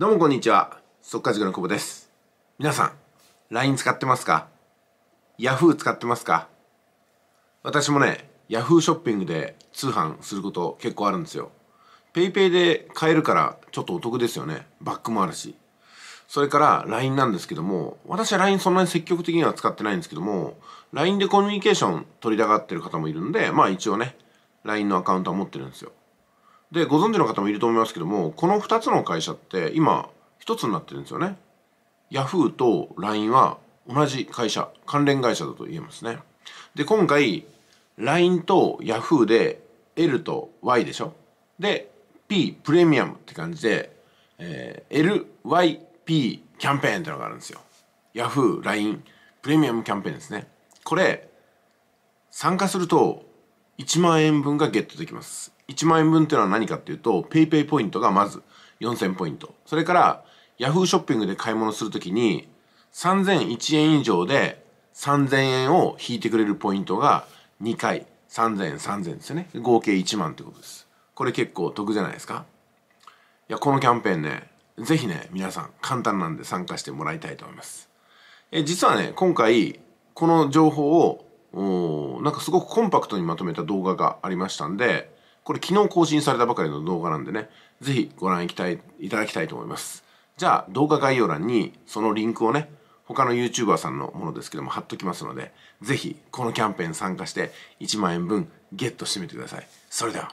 どうもこんにちは。速稼塾の久保です。皆さん、LINE 使ってますか ?Yahoo 使ってますか私もね、Yahoo ショッピングで通販すること結構あるんですよ。PayPay で買えるからちょっとお得ですよね。バックもあるし。それから LINE なんですけども、私は LINE そんなに積極的には使ってないんですけども、LINE でコミュニケーション取りたがってる方もいるんで、まあ一応ね、LINE のアカウントは持ってるんですよ。でご存知の方もいると思いますけどもこの2つの会社って今1つになってるんですよね。Yahoo と LINE は同じ会社関連会社だと言えますね。で今回 LINE と Yahoo で L と Y でしょで P プレミアムって感じで、えー、LYP キャンペーンってのがあるんですよ。Yahoo、LINE プレミアムキャンペーンですね。これ参加すると1万円分がゲットできます。1万円分っていうのは何かっていうと、PayPay ポイントがまず4000ポイント。それから、Yahoo ショッピングで買い物するときに、3001円以上で3000円を引いてくれるポイントが2回、3000円、3000円ですよね。合計1万ってことです。これ結構得じゃないですかいや、このキャンペーンね、ぜひね、皆さん簡単なんで参加してもらいたいと思います。え、実はね、今回、この情報をおなんかすごくコンパクトにまとめた動画がありましたんで、これ昨日更新されたばかりの動画なんでね、ぜひご覧いただきたいと思います。じゃあ動画概要欄にそのリンクをね、他の YouTuber さんのものですけども貼っときますので、ぜひこのキャンペーン参加して1万円分ゲットしてみてください。それでは。